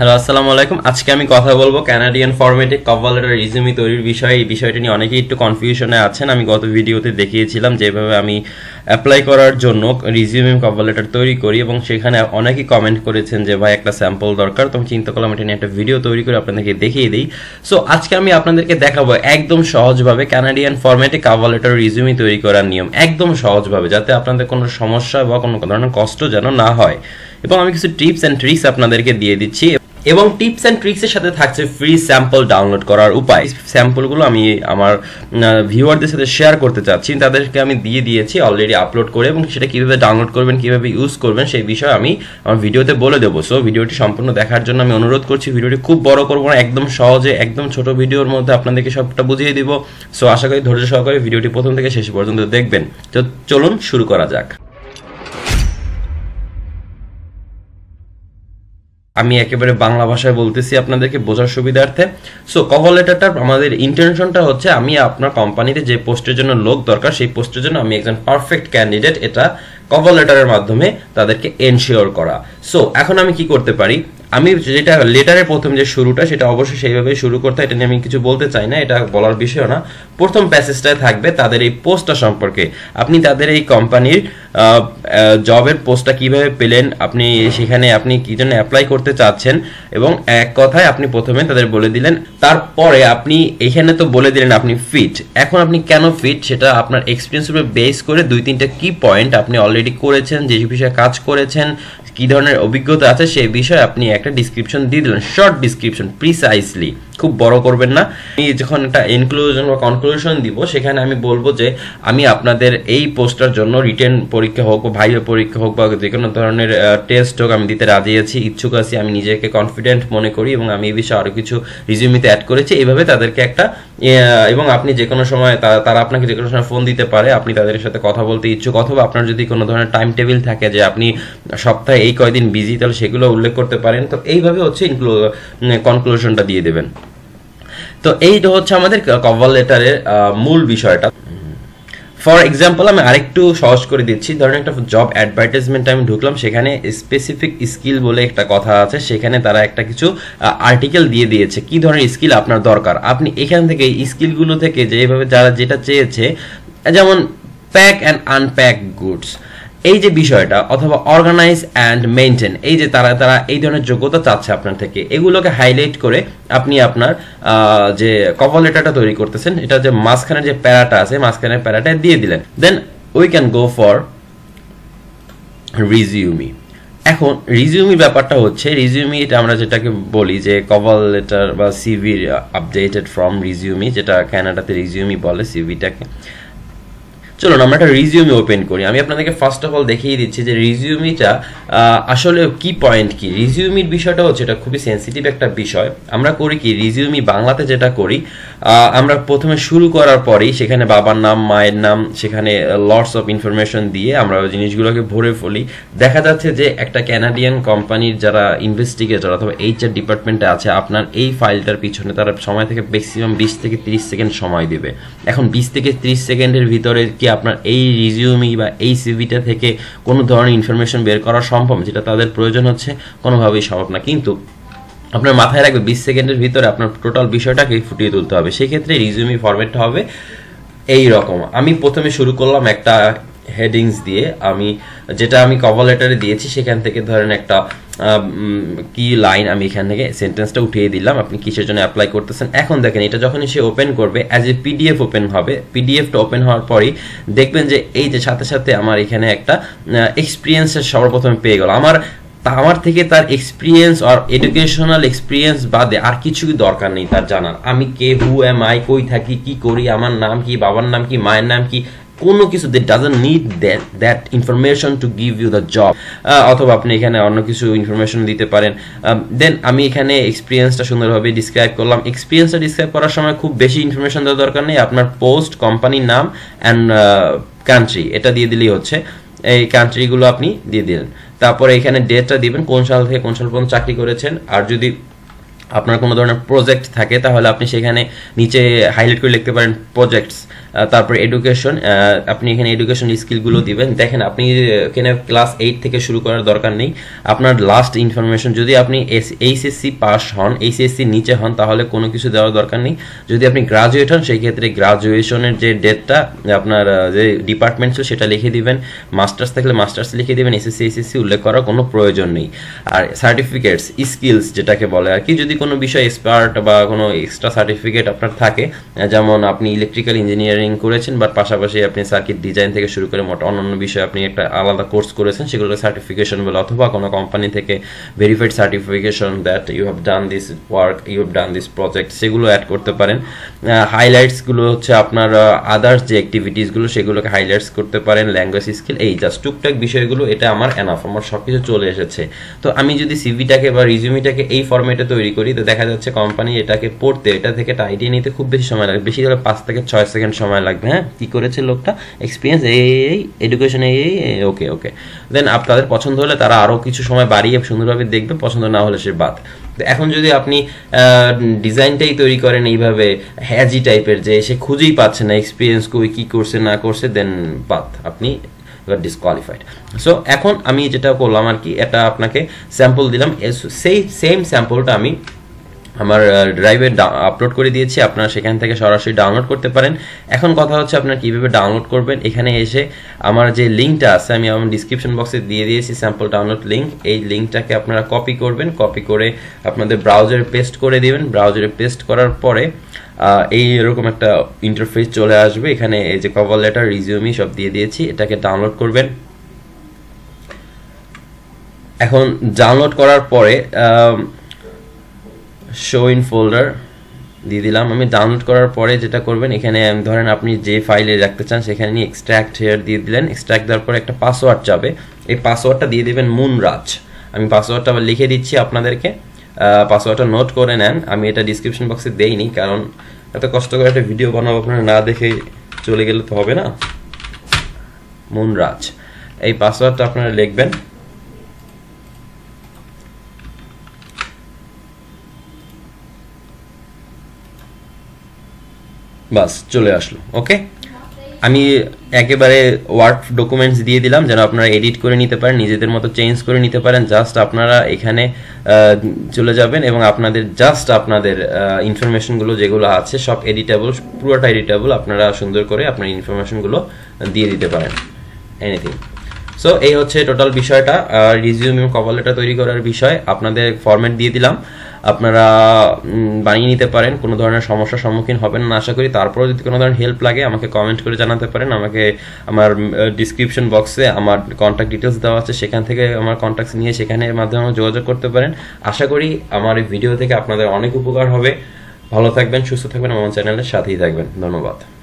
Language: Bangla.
হ্যালো আসসালামু আলাইকুম আজকে আমি কথা বলবো ক্যানাডিয়ান ফরম্যাটে কভার লেটার রিজিউমি তৈরির বিষয়ে এই বিষয়টা নিয়ে অনেকেই একটু কনফিউশনে আছেন আমি গত ভিডিওতে দেখিয়েছিলাম যেভাবে আমি অ্যাপ্লাই করার জন্য রিজিউমি কভার লেটার তৈরি করি এবং সেখানে অনেকেই কমেন্ট করেছেন যে ভাই একটা স্যাম্পল দরকার তো চিন্তা করলাম এটা নিয়ে একটা ভিডিও তৈরি করে আপনাদেরকে দেখিয়ে দিই সো আজকে আমি আপনাদেরকে দেখাবো একদম সহজভাবে ক্যানাডিয়ান ফরম্যাটে কভার লেটার রিজিউমি তৈরি করার নিয়ম একদম সহজভাবে যাতে আপনাদের কোনো সমস্যা বা কোনো ধরনের কষ্ট যেন না হয় এবং আমি কিছু টিপস অ্যান্ড ট্রিক্স আপনাদেরকে দিয়ে দিচ্ছি এবং টিপস অ্যান্ড ট্রিক্সের সাথে থাকছে ফ্রি স্যাম্পল ডাউনলোড করার উপায় স্যাম্পলগুলো আমি আমার ভিউয়ারদের সাথে শেয়ার করতে চাচ্ছি তাদেরকে আমি দিয়ে দিয়েছি অলরেডি আপলোড করে এবং সেটা কীভাবে ডাউনলোড করবেন কীভাবে ইউজ করবেন সেই বিষয়ে আমি আমার ভিডিওতে বলে দেবো সো ভিডিওটি সম্পূর্ণ দেখার জন্য আমি অনুরোধ করছি ভিডিওটি খুব বড় করবো না একদম সহজে একদম ছোট ভিডিওর মধ্যে আপনাদেরকে সবটা বুঝিয়ে দিব সো আশা করি ধৈর্য সহকারে ভিডিওটি প্রথম থেকে শেষ পর্যন্ত দেখবেন তো চলুন শুরু করা যাক আমি একেবারে বাংলা ভাষায় বলতেছি আপনাদেরকে বোঝার সুবিধার্থে সো কভার লেটারটার আমাদের ইন্টেনশনটা হচ্ছে আমি আপনার কোম্পানিতে যে পোস্টের জন্য লোক দরকার সেই পোস্টের জন্য আমি একজন পারফেক্ট ক্যান্ডিডেট এটা কভার লেটারের মাধ্যমে তাদেরকে এনশিওর করা সো এখন আমি কি করতে পারি আমি যেটা লেটারের প্রথম যে শুরুটা সেটা অবশ্যই সেইভাবে শুরু করতে এটা নিয়ে আমি কিছু বলতে চাই না এটা বলার বিষয় না প্রথম প্যাসেজটা থাকবে তাদের এই পোস্টটা সম্পর্কে আপনি তাদের এই কোম্পানির জবের পোস্টটা কিভাবে পেলেন আপনি সেখানে আপনি কি জন্য অ্যাপ্লাই করতে চাচ্ছেন এবং এক কথায় আপনি প্রথমে তাদের বলে দিলেন তারপরে আপনি এখানে তো বলে দিলেন আপনি ফিট এখন আপনি কেন ফিট সেটা আপনার এক্সপিরিয়েন্সের উপর বেস করে দুই তিনটা কি পয়েন্ট আপনি অলরেডি করেছেন যে বিষয়ে কাজ করেছেন কি ধরনের অভিজ্ঞতা আছে সেই বিষয়ে আপনি একটা ডিসক্রিপশন দিয়ে দিলেন শর্ট ডিসক্রিপশন প্রিসাইসলি খুব বড় করবেন না আমি যখন একটা ইনক্লুশন বা কনক্লুশন দিব সেখানে আমি বলবো যে আমি আপনাদের এই পোস্টটার জন্য রিটেন পরীক্ষা হোক বা ভাইয়ের পরীক্ষা হোক বা যে কোনো ধরনের টেস্ট হোক আমি দিতে রাজি আছি ইচ্ছুক আছি আমি নিজেকে কনফিডেন্ট মনে করি এবং আমি এই বিষয়ে আরও কিছু রিজিউমিতে অ্যাড করেছি এইভাবে তাদেরকে একটা এবং আপনি যে কোনো সময় তারা আপনাকে যে কোনো সময় ফোন দিতে পারে আপনি তাদের সাথে কথা বলতে ইচ্ছুক অথবা আপনার যদি কোনো ধরনের টাইম টেবিল থাকে যে আপনি সপ্তাহে এই কয়দিন বিজি তাহলে সেগুলো উল্লেখ করতে পারেন তো এইভাবে হচ্ছে কনক্লুশনটা দিয়ে দেবেন তো এইটা হচ্ছে আমাদের কভার লেটারের মূল বিষয়টা ফর এক্সাম্পল আমি আরেকটু সহজ করে দিচ্ছি ধরেন একটা জব অ্যাডভার্টাইজমেন্ট আমি ঢুকলাম সেখানে স্পেসিফিক স্কিল বলে একটা কথা আছে সেখানে তারা একটা কিছু আর্টিকেল দিয়ে দিয়েছে কি ধরনের স্কিল আপনার দরকার আপনি এখান থেকে স্কিলগুলো থেকে যেভাবে যারা যেটা চেয়েছে যেমন প্যাক অ্যান্ড আনপ্যাক গুডস এই যে বিষয়টা অথবা অর্গানাইজ অ্যান্ড মেনটেন এই যে তারা তারা এই ধরনের যোগ্যতা চাচ্ছে আপনার থেকে এগুলোকে হাইলাইট করে আপনি আপনার যে কভার লেটারটা তৈরি করতেছেন এটা যে মাঝখানের যে প্যারাটা আছে মাঝখানের প্যারাটা দিয়ে দিলেন then we can go for resume এখন রিজিউমি ব্যাপারটা হচ্ছে রিজিউমি এটা আমরা যেটাকে বলি যে কভার লেটার বা সিভির আপডেটেড ফ্রম রিজিউমি যেটা ক্যানাডাতে রিজিউমি বলে সিভিটাকে চলুন আমরা একটা রিজিউমি ওপেন করি আমি আপনাদেরকে ফার্স্ট অফ অল দেখিয়ে দিচ্ছি যে রিজিউমিটা আসলে কি পয়েন্ট কি রিজিউমির বিষয়টা হচ্ছে এটা খুবই সেন্সিটিভ একটা বিষয় আমরা করি কি রিজিউমি বাংলাতে যেটা করি আমরা প্রথমে শুরু করার পরেই সেখানে বাবার নাম মায়ের নাম সেখানে লর্ডস অফ ইনফরমেশন দিয়ে আমরা ওই জিনিসগুলোকে ভরে ফেলি দেখা যাচ্ছে যে একটা ক্যানাডিয়ান কোম্পানির যারা ইনভেস্টিগেটর অথবা এইচআর ডিপার্টমেন্টে আছে আপনার এই ফাইলটার পিছনে তারা সময় থেকে ম্যাক্সিমাম বিশ থেকে তিরিশ সেকেন্ড সময় দিবে এখন বিশ থেকে তিরিশ সেকেন্ডের ভিতরে কি আপনার এই রিজিউমি বা এই সিভিটা থেকে কোনো ধরনের ইনফরমেশন বের করা সম্ভব যেটা তাদের প্রয়োজন হচ্ছে কোনোভাবেই সম্ভব না কিন্তু আপনার মাথায় রাখবে বিশ সেকেন্ডের ভিতরে আপনার টোটাল বিষয়টাকে ফুটিয়ে তুলতে হবে সেক্ষেত্রে রিজিউমি ফরম্যাটটা হবে এই রকম আমি প্রথমে শুরু করলাম একটা হেডিংস দিয়ে আমি যেটা আমি কভার লেটারে দিয়েছি সেখান থেকে ধরেন একটা কি লাইন আমি এখান থেকে সেন্টেন্সটা উঠিয়ে দিলাম আপনি কিসের জন্য অ্যাপ্লাই করতেছেন এখন দেখেন এটা যখনই সে ওপেন করবে অ্যাজ এ পিডিএফ ওপেন হবে পিডিএফটা ওপেন হওয়ার পরই দেখবেন যে এই যে সাথে সাথে আমার এখানে একটা এক্সপিরিয়েন্সের সর্বপ্রথমে পেয়ে গেল আমার আমার থেকে তার এক্সপিরিয়েন্স আর এডুকেশনাল এক্সপিরিয়েন্স বাদে আর কিছুই দরকার নেই তার জানার আমি কে হু এম আই কই থাকি কি করি আমার নাম কি বাবার নাম কি মায়ের নাম কি কোনো কিছু they doesn't need that that information to give you the job অথবা আপনি এখানে অন্য কিছু ইনফরমেশন দিতে পারেন দেন আমি এখানে এক্সপিরিয়েন্সটা সুন্দরভাবে ডিসক্রাইব করলাম এক্সপিরিয়েন্সটা ডিসক্রাইব করার সময় খুব বেশি ইনফরমেশন দেওয়ার দরকার নেই আপনার পোস্ট কোম্পানির নাম অ্যান্ড কান্ট্রি এটা দিয়ে দিলেই হচ্ছে এই কান্ট্রিগুলো আপনি দিয়ে দিলেন তারপরে এখানে ডেটটা দিবেন কোন সাল থেকে কোন সাল পর্যন্ত চাকরি করেছেন আর যদি আপনার কোনো ধরনের প্রজেক্ট থাকে তাহলে আপনি সেখানে নিচে হাইলাইট করে লিখতে পারেন প্রজেক্টস তারপর এডুকেশন আপনি এখানে এডুকেশন স্কিলগুলো দিবেন দেখেন আপনি এখানে ক্লাস এইট থেকে শুরু করার দরকার নেই আপনার লাস্ট ইনফরমেশন যদি আপনি এইচএসসি পাস হন এইচএসসি নিচে হন তাহলে কোনো কিছু দেওয়ার দরকার নেই যদি আপনি গ্রাজুয়েট হন সেই ক্ষেত্রে গ্রাজুয়েশনের যে ডেটটা আপনার যে ডিপার্টমেন্ট ছিল সেটা লিখে দিবেন মাস্টার্স থাকলে মাস্টার্স লিখে দিবেন এসএসসি এসএসসি উল্লেখ করার কোনো প্রয়োজন নেই আর সার্টিফিকেটস স্কিলস যেটাকে বলে আর কি যদি কোনো বিষয় এক্সপার্ট বা কোনো এক্সট্রা সার্টিফিকেট আপনার থাকে যেমন আপনি ইলেকট্রিক্যাল ইঞ্জিনিয়ার ইঞ্জিনিয়ারিং করেছেন বাট পাশাপাশি আপনি সার্কিট ডিজাইন থেকে শুরু করে মোট অন্যান্য বিষয়ে আপনি একটা আলাদা কোর্স করেছেন সেগুলোকে সার্টিফিকেশন বলে অথবা কোনো কোম্পানি থেকে verified certification that you have done this work you have done this project সেগুলো অ্যাড করতে পারেন হাইলাইটসগুলো হচ্ছে আপনার আদার্স যে অ্যাক্টিভিটিসগুলো সেগুলোকে হাইলাইটস করতে পারেন ল্যাঙ্গুয়েজ স্কিল এই জাস্ট টুকটাক বিষয়গুলো এটা আমার এনাফ আমার সব কিছু চলে এসেছে তো আমি যদি সিভিটাকে বা রিজিউমিটাকে এই ফর্মেটে তৈরি করি তো দেখা যাচ্ছে কোম্পানি এটাকে পড়তে এটা থেকে একটা আইডিয়া নিতে খুব বেশি সময় লাগে বেশি করে পাঁচ থেকে ছয় সেকেন্ড সময় সময় লাগবে হ্যাঁ কি করেছে লোকটা এক্সপিরিয়েন্স এই এডুকেশন এই ওকে ওকে দেন আপনাদের পছন্দ হলে তারা আরও কিছু সময় বাড়িয়ে সুন্দরভাবে দেখবে পছন্দ না হলে সে বাদ এখন যদি আপনি ডিজাইনটাই তৈরি করেন এইভাবে হ্যাজি টাইপের যে সে খুঁজেই পাচ্ছে না এক্সপিরিয়েন্স কই কী করছে না করছে দেন বাদ আপনি ডিসকোয়ালিফাইড সো এখন আমি যেটা করলাম আর কি এটা আপনাকে স্যাম্পল দিলাম সেই সেম স্যাম্পলটা আমি আমার ড্রাইভে আপলোড করে দিয়েছি আপনারা সেখান থেকে সরাসরি ডাউনলোড করতে পারেন এখন কথা হচ্ছে আপনারা কীভাবে ডাউনলোড করবেন এখানে এসে আমার যে লিঙ্কটা আছে আমি আমার ডিসক্রিপশন বক্সে দিয়ে দিয়েছি স্যাম্পল ডাউনলোড লিঙ্ক এই লিঙ্কটাকে আপনারা কপি করবেন কপি করে আপনাদের ব্রাউজারে পেস্ট করে দেবেন ব্রাউজারে পেস্ট করার পরে এই এরকম একটা ইন্টারফেস চলে আসবে এখানে এই যে কভার লেটার রিজিউমি সব দিয়ে দিয়েছি এটাকে ডাউনলোড করবেন এখন ডাউনলোড করার পরে শো ইন ফোল্ডার দিয়ে দিলাম আমি ডাউনলোড করার পরে যেটা করবেন এখানে ধরেন আপনি যে ফাইলে রাখতে চান সেখানে নিয়ে এক্সট্র্যাক্ট হেয়ার দিয়ে দিলেন এক্সট্র্যাক্ট দেওয়ার পরে একটা পাসওয়ার্ড যাবে এই পাসওয়ার্ডটা দিয়ে দেবেন মুনরাজ আমি পাসওয়ার্ডটা আবার লিখে দিচ্ছি আপনাদেরকে পাসওয়ার্ডটা নোট করে নেন আমি এটা ডিসক্রিপশন বক্সে দেইনি কারণ এত কষ্ট করে একটা ভিডিও বানাবো আপনারা না দেখে চলে গেলে তো হবে না মুনরাজ এই পাসওয়ার্ডটা আপনারা লিখবেন বাস চলে আসলো ওকে আমি একেবারে ওয়ার্ক ডকুমেন্টস দিয়ে দিলাম যেন আপনারা এডিট করে নিতে পারেন নিজেদের মতো চেঞ্জ করে নিতে পারেন জাস্ট আপনারা এখানে চলে যাবেন এবং আপনাদের জাস্ট আপনাদের ইনফরমেশনগুলো যেগুলো আছে সব এডিটেবল পুরোটা এডিটেবল আপনারা সুন্দর করে আপনার ইনফরমেশনগুলো দিয়ে দিতে পারেন এনিথিং সো এই হচ্ছে টোটাল বিষয়টা রিজিউম এবং কভার লেটার তৈরি করার বিষয় আপনাদের ফর্ম্যাট দিয়ে দিলাম আপনারা বানিয়ে নিতে পারেন কোনো ধরনের সমস্যার সম্মুখীন হবেন না আশা করি তারপরে যদি কোনো ধরনের হেল্প লাগে আমাকে কমেন্ট করে জানাতে পারেন আমাকে আমার ডিসক্রিপশন বক্সে আমার কন্ট্যাক্ট ডিটেলস দেওয়া আছে সেখান থেকে আমার কন্ট্যাক্টস নিয়ে সেখানে মাধ্যমে যোগাযোগ করতে পারেন আশা করি আমার এই ভিডিও থেকে আপনাদের অনেক উপকার হবে ভালো থাকবেন সুস্থ থাকবেন আমার চ্যানেলের সাথেই থাকবেন ধন্যবাদ